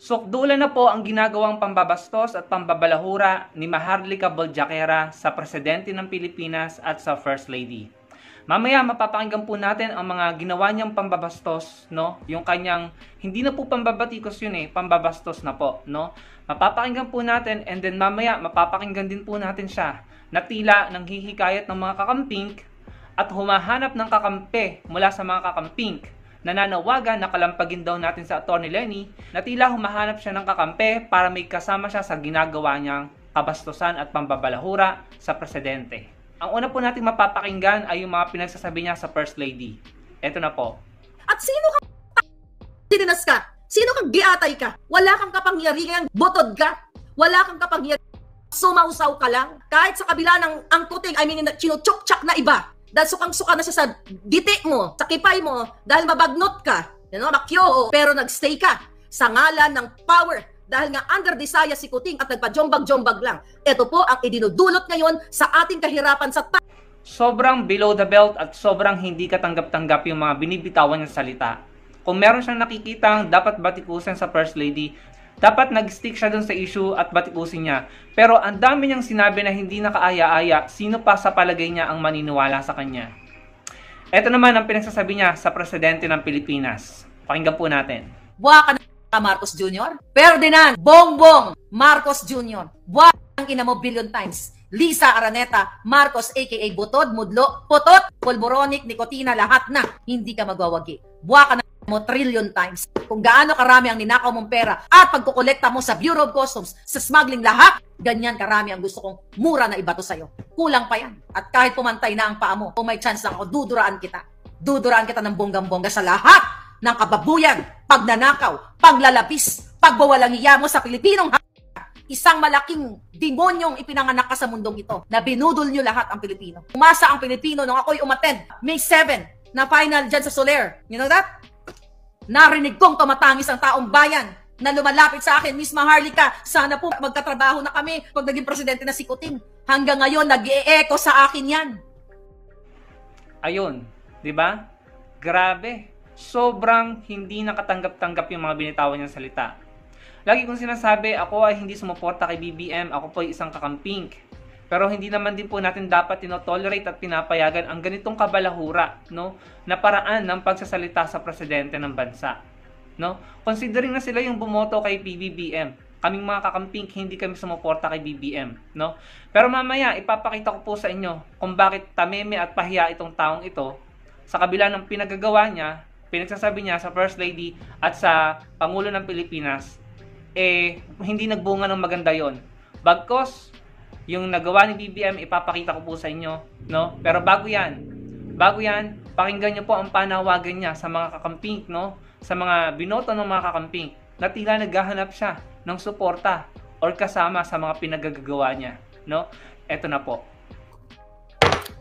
Sukdulan na po ang ginagawang pambabastos at pambabalahura ni Maharlika Boljaquera sa Presidente ng Pilipinas at sa First Lady. Mamaya mapapakinggan po natin ang mga ginawa niyang pambabastos, no? Yung kanyang hindi na po pambabatikos yun eh, pambabastos na po, no? Mapapakinggan po natin and then mamaya mapapakinggan din po natin siya na tila nang hihikayat ng mga kakampink at humahanap ng kakampi mula sa mga kakampink nananawagan na kalampagin daw natin sa attorney Lenny na tila humahanap siya ng kakampe para may kasama siya sa ginagawa niyang kabastusan at pambabalahura sa presidente. Ang una po nating mapapakinggan ay yung mga pinagsasabi niya sa First Lady. Ito na po. At sino ka dininas ka? Sino kang giatay ka? Wala kang kapangyarihan, botod ka? Wala kang kapangyarihan, sumausaw ka lang? Kahit sa kabila ng angkuting, I mean, chinutchok-chak na iba, dahil sukang-suka na siya sa diti mo, sa kipay mo, dahil mabagnot ka, you know, makyo, oh. pero nagstay ka sa ngalan ng power dahil nga under desire si Kuting at nagpa-jombag-jombag lang. Ito po ang idinudulot ngayon sa ating kahirapan sa ta- Sobrang below the belt at sobrang hindi katanggap-tanggap yung mga binibitawan niyang salita. Kung meron siyang nakikitang dapat batikusin sa First Lady, dapat nag-stick siya dun sa issue at batikusin niya. Pero ang dami niyang sinabi na hindi nakaaya-aya, sino pa sa palagay niya ang maniniwala sa kanya? Ito naman ang pinagsasabi niya sa presidente ng Pilipinas. Pakinggan po natin. Buwa ka na Marcos Jr. Ferdinand Bongbong Marcos Jr. Buwa ang ina mo billion times. Lisa Araneta, Marcos aka Butod, Mudlo, Putot, Polboronic, Nikotina, lahat na. Hindi ka magwawagi. Buwa ka na mo trillion times kung gaano karami ang ninakaw mong pera at pagkukolekta mo sa Bureau of Customs sa smuggling lahat, ganyan karami ang gusto kong mura na ibato sa'yo. Kulang pa yan. At kahit pumantay na ang paa mo, kung may chance lang ako, duduraan kita. Duduraan kita ng bonggang-bongga sa lahat ng kababuyan, pagnanakaw, paglalapis, pagbawalang hiya mo sa Pilipinong isang malaking demonyong ipinanganak ka sa mundong ito na binudol nyo lahat ang Pilipino. Umasa ang Pilipino nung ako'y umattend May 7 na final dyan sa Soler. You know that? Narinig kong tumatangis ang taong bayan na lumalapit sa akin, Miss Maharlika, sana po magkatrabaho na kami pag naging presidente na si Kuting. Hanggang ngayon, nag -e sa akin yan. Ayun, di ba? Grabe. Sobrang hindi nakatanggap-tanggap yung mga binitawan niyang salita. Lagi kong sinasabi, ako ay hindi sumuporta kay BBM, ako po ay isang kakampink. Pero hindi naman din po natin dapat tinotolerate at pinapayagan ang ganitong kabalahura no, na paraan ng pagsasalita sa presidente ng bansa. No? Considering na sila yung bumoto kay PBBM, kaming mga kakamping hindi kami sumuporta kay BBM. No? Pero mamaya, ipapakita ko po sa inyo kung bakit tameme at pahiya itong taong ito sa kabila ng pinagagawa niya, pinagsasabi niya sa First Lady at sa Pangulo ng Pilipinas, eh, hindi nagbunga ng maganda yon. Bagkos, yung nagawa ni BBM, ipapakita ko po sa inyo. No? Pero bago yan, bago yan, pakinggan niyo po ang panawagan niya sa mga kakamping, no? sa mga binoto ng mga kakamping na tila naghahanap siya ng suporta or kasama sa mga pinagagagawa niya. No? Eto na po.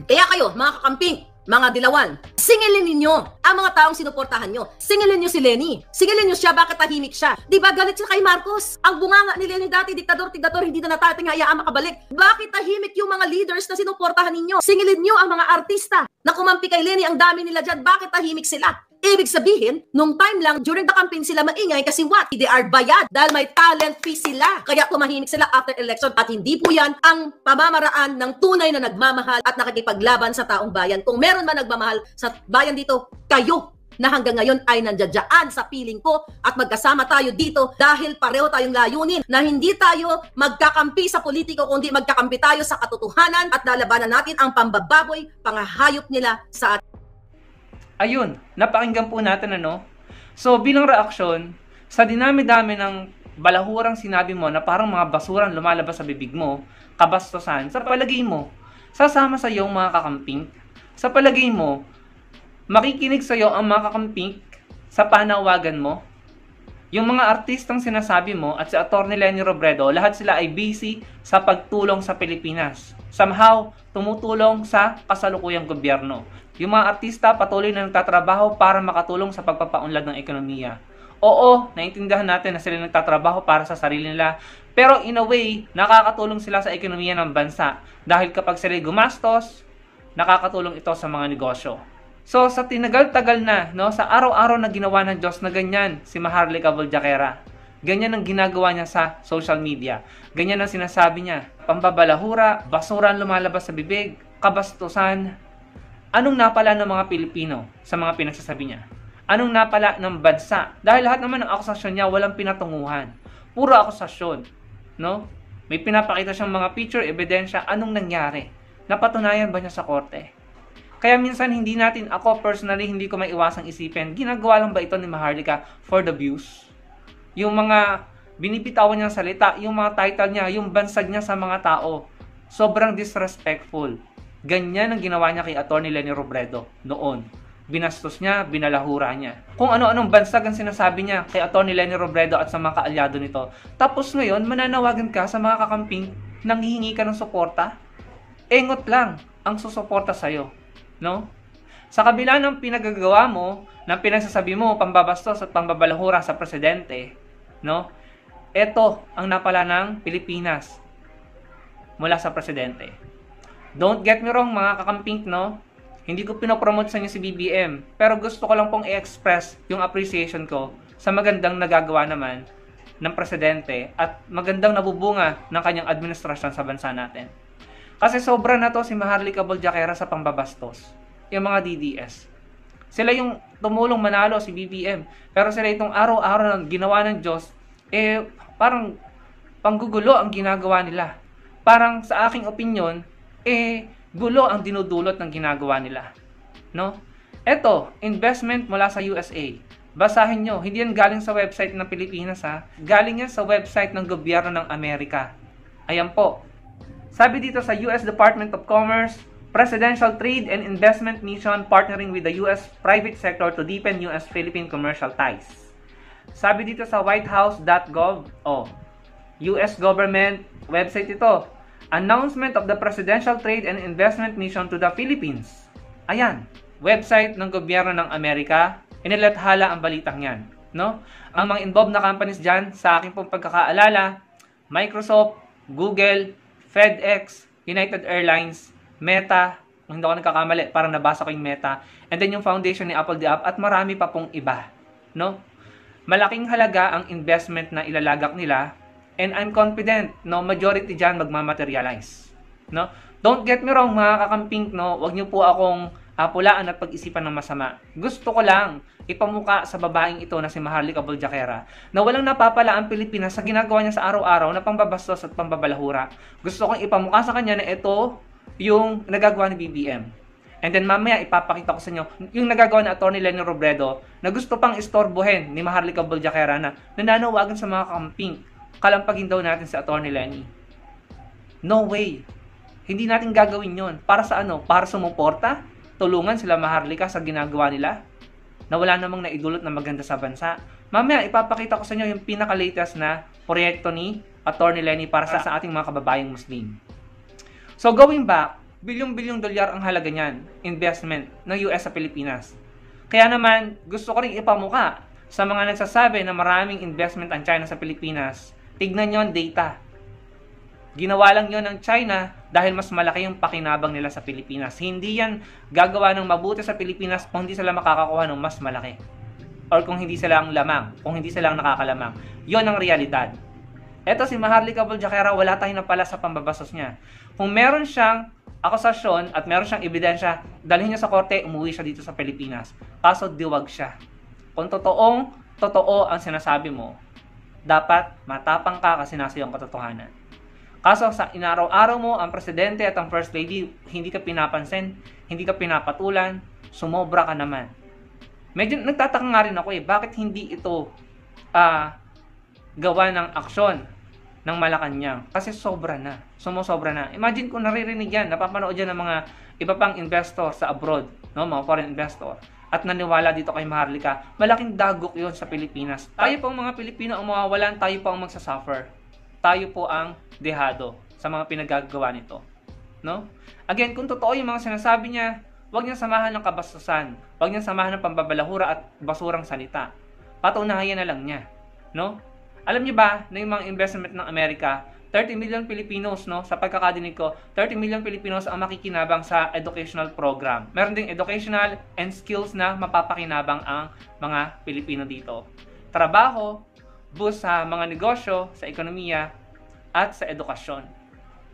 Kaya kayo, mga kakamping, mga dilawan, singilin ninyo ang mga taong sinuportahan nyo. Singilin nyo si Lenny. Singilin nyo siya, bakit tahimik siya? Di ba galit siya kay Marcos? Ang bunganga ni Lenny dati, diktador, diktador, hindi na natin nga iyaang makabalik. Bakit tahimik yung mga leaders na sinuportahan ninyo? Singilin nyo ang mga artista na kumampi kay Lenny, ang dami nila dyan. Bakit tahimik sila? Ibig sabihin, nung time lang, during the campaign sila maingay kasi what? They are bayad dahil may talent fee sila. Kaya tumahimik sila after election at hindi po yan ang pamamaraan ng tunay na nagmamahal at nakikipaglaban sa taong bayan. Kung meron man nagmamahal sa bayan dito, kayo na hanggang ngayon ay nandiyadyaan sa piling ko at magkasama tayo dito dahil pareho tayong layunin na hindi tayo magkakampi sa politiko kundi magkakampi tayo sa katotohanan at lalabanan natin ang pambababoy, pangahayop nila sa atin ayun, napakinggan po natin ano. So bilang reaksyon, sa dinami-dami ng balahurang sinabi mo na parang mga basurang lumalabas sa bibig mo, kabastusan, sa palagay mo, sasama sa iyo ang mga kakamping. Sa palagay mo, makikinig sa iyo ang mga kakamping sa panawagan mo? Yung mga artistang sinasabi mo at si Atty. Lenny Robredo, lahat sila ay busy sa pagtulong sa Pilipinas. Somehow, tumutulong sa kasalukuyang gobyerno. Yung mga artista patuloy na nagtatrabaho para makatulong sa pagpapaunlad ng ekonomiya. Oo, naintindihan natin na sila nagtatrabaho para sa sarili nila. Pero in a way, nakakatulong sila sa ekonomiya ng bansa. Dahil kapag sila gumastos, nakakatulong ito sa mga negosyo. So sa tinagal-tagal na, no, sa araw-araw na ginawa ng Diyos na ganyan si Maharlika Baljakera. Ganyan ang ginagawa niya sa social media. Ganyan ang sinasabi niya. Pambabalahura, basura lumalabas sa bibig, kabastusan. Anong napala ng mga Pilipino sa mga pinagsasabi niya? Anong napala ng bansa? Dahil lahat naman ng akusasyon niya walang pinatunguhan. Puro akusasyon. No? May pinapakita siyang mga picture, ebidensya, anong nangyari? Napatunayan ba niya sa korte? Kaya minsan hindi natin, ako personally, hindi ko may isipin, ginagawa lang ba ito ni Maharlika for the views? Yung mga binibitawan niyang salita, yung mga title niya, yung bansag niya sa mga tao, sobrang disrespectful. Ganyan ang ginawa niya kay Atty. Lenny Robredo noon. Binastos niya, binalahura niya. Kung ano-anong bansag ang sinasabi niya kay Atty. Lenny Robredo at sa mga kaalyado nito. Tapos ngayon, mananawagan ka sa mga kakamping nanghihingi ka ng suporta? Engot lang ang susuporta sa'yo No? Sa kabila ng pinagagawa mo, ng pinagsasabi mo, pambabastos at pambabalahura sa presidente, no? Ito ang napala ng Pilipinas mula sa presidente. Don't get me wrong mga kakampink, no? Hindi ko pinopromote sa inyo si BBM, pero gusto ko lang pong i-express yung appreciation ko sa magandang nagagawa naman ng presidente at magandang nabubunga ng kanyang administrasyon sa bansa natin. Kasi sobra na to si Maharlika Boljaquera sa pambabastos. Yung mga DDS. Sila yung tumulong manalo si BBM. Pero sila itong araw-araw na ginawa ng Diyos, eh parang panggugulo ang ginagawa nila. Parang sa aking opinion, eh gulo ang dinudulot ng ginagawa nila. No? Eto, investment mula sa USA. Basahin nyo, hindi yan galing sa website ng Pilipinas ha. Galing yan sa website ng gobyerno ng Amerika. Ayan po, sabi dito sa US Department of Commerce, Presidential Trade and Investment Mission partnering with the US private sector to deepen US-Philippine commercial ties. Sabi dito sa whitehouse.gov, oh, US government website ito, announcement of the Presidential Trade and Investment Mission to the Philippines. Ayan, website ng gobyerno ng Amerika, inilathala ang balitang yan. No? Ang mga involved na companies dyan, sa aking pong pagkakaalala, Microsoft, Google, FedEx, United Airlines, Meta, hindi ako nagkakamali, parang nabasa ko yung Meta, and then yung foundation ni Apple the App, at marami pa pong iba. No? Malaking halaga ang investment na ilalagak nila and I'm confident no majority diyan magmamaterialize. No? Don't get me wrong mga kakampink no, wag niyo po akong Hapula ah, ang pag isipan ng masama. Gusto ko lang ipamuka sa babaeng ito na si Maharlika Buljakera na walang napapala ang Pilipinas sa ginagawa niya sa araw-araw na pambabastos at pambabalahura. Gusto kong ipamuka sa kanya na ito yung nagagawa ni BBM. And then mamaya ipapakita ko sa inyo yung nagagawa ni Atty. Lenny Robredo na gusto pang istorbohin ni Maharlika Buljakera na nananawagan sa mga kamping. Kalampagin daw natin si Atty. Lenny. No way! Hindi natin gagawin yon Para sa ano? Para sumuporta? tulungan sila Maharlika sa ginagawa nila na wala namang naidulot na maganda sa bansa. Mamaya ipapakita ko sa inyo yung pinaka-latest na proyekto ni Attorney Lenny para sa, sa ating mga kababayang Muslim. So going back, bilyong-bilyong dolyar ang halaga niyan, investment ng US sa Pilipinas. Kaya naman, gusto ko rin ipamuka sa mga nagsasabi na maraming investment ang China sa Pilipinas. Tignan niyo ang data Ginawa lang yon ng China dahil mas malaki yung pakinabang nila sa Pilipinas. Hindi yan gagawa ng mabuti sa Pilipinas kung hindi sila makakakuha ng mas malaki. Or kung hindi sila ang lamang, kung hindi sila ang nakakalamang. Yon ang realidad. Eto si Maharlika Buljakera, wala tayong napala sa pambabasos niya. Kung meron siyang akusasyon at meron siyang ebidensya, dalhin niya sa korte, umuwi siya dito sa Pilipinas. Kaso diwag siya. Kung totoong totoo ang sinasabi mo, dapat matapang ka kasi nasa iyong katotohanan. Kaso sa inaraw-araw mo, ang presidente at ang first lady, hindi ka pinapansin, hindi ka pinapatulan, sumobra ka naman. Medyo nagtataka nga rin ako eh, bakit hindi ito uh, gawa ng aksyon ng Malacanang? Kasi sobra na, sumusobra na. Imagine kung naririnig yan, napapanood yan ng mga iba pang investor sa abroad, no, mga foreign investor at naniwala dito kay Maharlika, malaking dagok yon sa Pilipinas. Tayo pang mga Pilipino ang mawawalan, tayo pang magsasuffer tayo po ang dehado sa mga pinagagawa nito. No? Again, kung totoo yung mga sinasabi niya, huwag niyang samahan ng kabastusan, huwag niyang samahan ng pambabalahura at basurang salita. Patunayan na lang niya. No? Alam niyo ba na yung mga investment ng Amerika, 30 million Pilipinos, no? Sa pagkakadinig ko, 30 million Pilipinos ang makikinabang sa educational program. Meron ding educational and skills na mapapakinabang ang mga Pilipino dito. Trabaho, sa mga negosyo, sa ekonomiya, at sa edukasyon.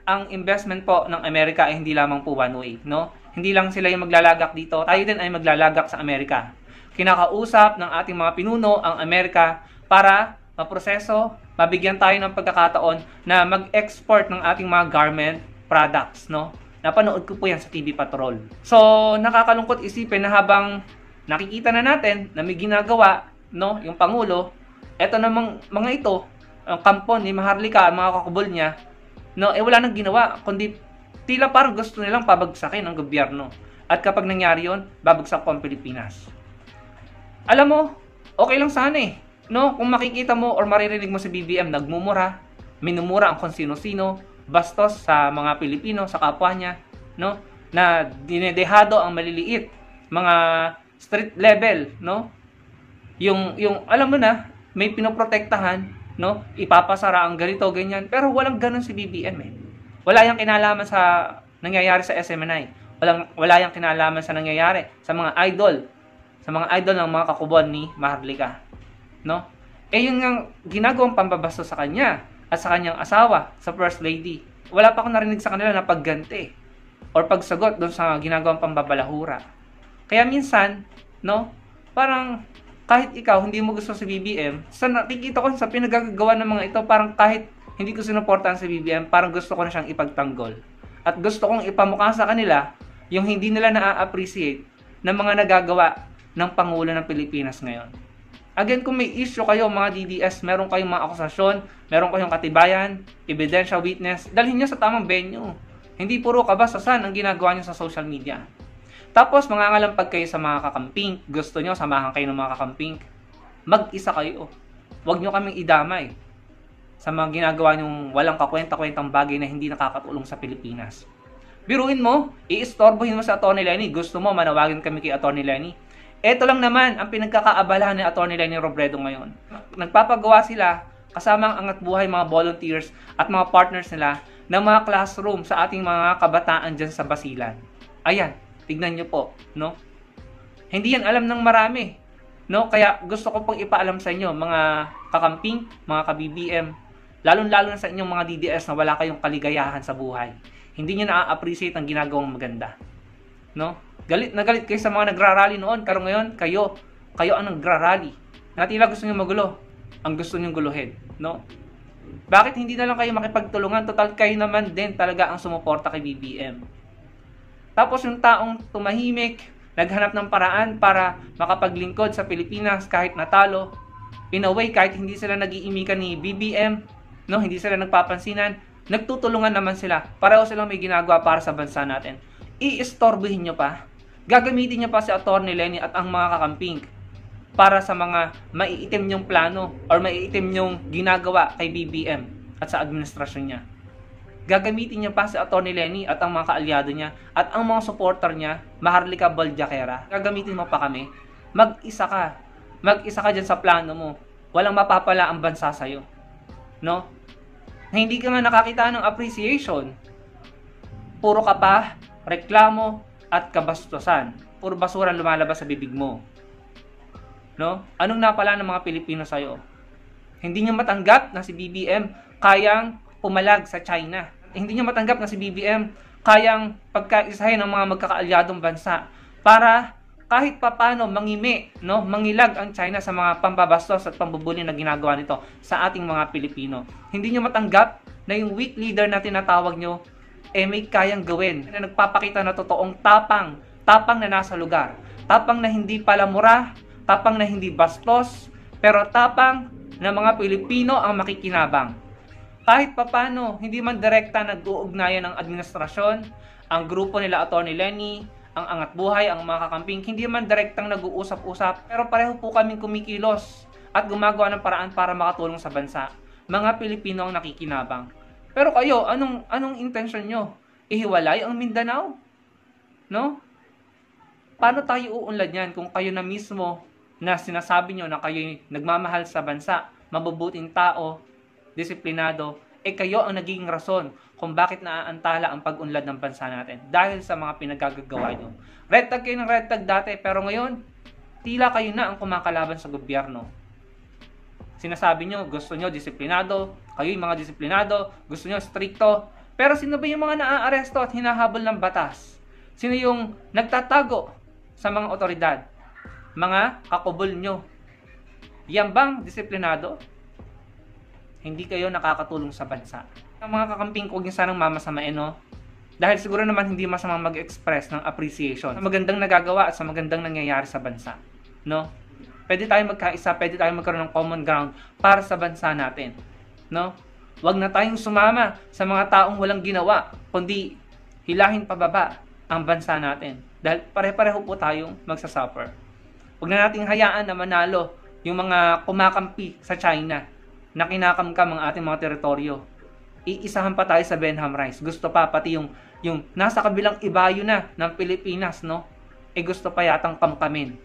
Ang investment po ng Amerika ay hindi lamang po one way, no? Hindi lang sila yung maglalagak dito, tayo din ay maglalagak sa Amerika. Kinakausap ng ating mga pinuno ang Amerika para maproseso, mabigyan tayo ng pagkakataon na mag-export ng ating mga garment products, no? Napanood ko po yan sa TV Patrol. So, nakakalungkot isipin na habang nakikita na natin na may ginagawa, no, yung Pangulo, eto namang mga ito, ang kampo ni Maharlika, ang mga kakubol niya, no, eh wala nang ginawa, kundi tila parang gusto nilang pabagsakin ang gobyerno. At kapag nangyari yon, babagsak ko ang Pilipinas. Alam mo, okay lang sana eh. No, kung makikita mo or maririnig mo sa BBM, nagmumura, minumura ang konsino sino bastos sa mga Pilipino, sa kapwa niya, no? Na dinedehado ang maliliit, mga street level, no? Yung yung alam mo na, may pinoprotektahan, no? Ipapasara ang ganito, ganyan. Pero walang ganun si BBM eh. Wala yang kinalaman sa nangyayari sa SMNI. Walang, wala yang kinalaman sa nangyayari sa mga idol. Sa mga idol ng mga kakubon ni Maharlika. No? Eh yun ang ginagawang pambabasto sa kanya at sa kanyang asawa, sa First Lady. Wala pa akong narinig sa kanila na pagganti or pagsagot doon sa ginagawang pambabalahura. Kaya minsan, no, parang kahit ikaw hindi mo gusto sa BBM, sa nakikita ko sa pinagagawa ng mga ito, parang kahit hindi ko sinuportahan sa BBM, parang gusto ko na siyang ipagtanggol. At gusto kong ipamukha sa kanila yung hindi nila na-appreciate ng mga nagagawa ng Pangulo ng Pilipinas ngayon. Again, kung may issue kayo mga DDS, meron kayong mga akusasyon, meron kayong katibayan, ebidensya, witness, dalhin nyo sa tamang venue. Hindi puro kabasasan ang ginagawa nyo sa social media. Tapos, mangangalampas kayo sa mga kakamping. Gusto nyo, samahan kayo ng mga kakamping. Mag-isa kayo. Huwag nyo kaming idamay sa mga ginagawa nyong walang kakwenta-kwentang bagay na hindi nakakatulong sa Pilipinas. Biruin mo, iistorbohin mo sa Atty. Lenny. Gusto mo, manawagin kami kay Atty. Lenny. Ito lang naman ang pinagkakaabalahan ni Atty. Lenny Robredo ngayon. Nagpapagawa sila kasama ang angat buhay mga volunteers at mga partners nila ng mga classroom sa ating mga kabataan dyan sa Basilan. Ayan, Tignan nyo po, no? Hindi yan alam ng marami. No? Kaya gusto ko pong ipaalam sa inyo, mga kakamping, mga ka-BBM, lalong-lalo na sa inyong mga DDS na wala kayong kaligayahan sa buhay. Hindi nyo na-appreciate ang ginagawang maganda. No? Galit na galit kayo sa mga nagrarally noon, pero ngayon, kayo, kayo ang nagrarally. Na tila gusto nyo magulo, ang gusto nyo guluhin. No? Bakit hindi na lang kayo makipagtulungan? Total, kayo naman din talaga ang sumuporta kay BBM. Tapos yung taong tumahimik, naghanap ng paraan para makapaglingkod sa Pilipinas kahit natalo. In a way, kahit hindi sila nag nagiimikan ni BBM, no, hindi sila nagpapansinan, nagtutulungan naman sila. Pareho silang may ginagawa para sa bansa natin. Iistorbihin nyo pa. Gagamitin nyo pa si Atty. Lenny at ang mga kakamping para sa mga maiitim niyong plano or maiitim niyong ginagawa kay BBM at sa administrasyon niya gagamitin niya pa si Atty. Lenny at ang mga kaalyado niya at ang mga supporter niya, Maharlika Baljakera. Gagamitin mo pa kami. Mag-isa ka. Mag-isa ka dyan sa plano mo. Walang mapapala ang bansa sa'yo. No? Na hindi ka nga nakakita ng appreciation. Puro ka pa, reklamo, at kabastusan. Puro basura lumalabas sa bibig mo. No? Anong napala ng mga Pilipino sa'yo? Hindi niya matanggap na si BBM kayang pumalag sa China. Eh, hindi niya matanggap na si BBM kayang pagkaisahin ng mga magkakaalyadong bansa para kahit papano mangimi, no, mangilag ang China sa mga pambabastos at pambubuli na ginagawa nito sa ating mga Pilipino. Hindi niyo matanggap na yung weak leader na tinatawag nyo eh may kayang gawin na nagpapakita na totoong tapang, tapang na nasa lugar, tapang na hindi pala mura, tapang na hindi bastos, pero tapang na mga Pilipino ang makikinabang. Kahit papano, hindi man direkta nag-uugnayan ng administrasyon, ang grupo nila Atty. Lenny, ang Angat Buhay, ang mga kakamping, hindi man direktang nag-uusap-usap, pero pareho po kaming kumikilos at gumagawa ng paraan para makatulong sa bansa. Mga Pilipino ang nakikinabang. Pero kayo, anong anong intention nyo? Ihiwalay ang Mindanao? No? Paano tayo uunlad yan kung kayo na mismo na sinasabi nyo na kayo nagmamahal sa bansa, mabubuting tao, disiplinado, eh kayo ang naging rason kung bakit naaantala ang pag-unlad ng bansa natin dahil sa mga pinagagagawa nyo. Red tag kayo ng red tag dati, pero ngayon, tila kayo na ang kumakalaban sa gobyerno. Sinasabi nyo, gusto nyo disiplinado, kayo yung mga disiplinado, gusto nyo stricto, pero sino ba yung mga naaaresto at hinahabol ng batas? Sino yung nagtatago sa mga otoridad? Mga kakubol nyo. Yan bang disiplinado? hindi kayo nakakatulong sa bansa. Ang mga kakamping ko, huwag niyo sanang mamasamain, no? Dahil siguro naman hindi masama mag-express ng appreciation sa magandang nagagawa at sa magandang nangyayari sa bansa. No? Pwede tayong magkaisa, pwede tayong magkaroon ng common ground para sa bansa natin. No? Huwag na tayong sumama sa mga taong walang ginawa, kundi hilahin pababa ang bansa natin. Dahil pare-pareho po tayong magsasuffer. Huwag na nating hayaan na manalo yung mga kumakampi sa China na kinakamkam ang ating mga teritoryo. Iisahan pa tayo sa Benham Rice. Gusto pa pati yung yung nasa kabilang ibayo na ng Pilipinas, no? E gusto pa yatang kamkamin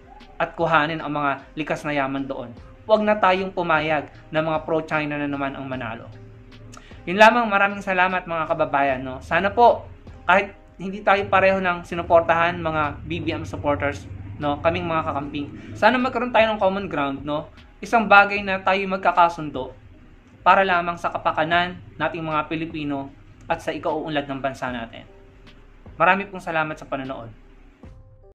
at kuhanin ang mga likas na yaman doon. Huwag na tayong pumayag na mga pro-China na naman ang manalo. Yun lamang, maraming salamat mga kababayan. No? Sana po, kahit hindi tayo pareho ng sinuportahan mga BBM supporters, no? kaming mga kakamping, sana magkaroon tayo ng common ground. No? Isang bagay na tayo magkakasundo para lamang sa kapakanan nating mga Pilipino at sa ikauunlad ng bansa natin. Marami pong salamat sa panonood.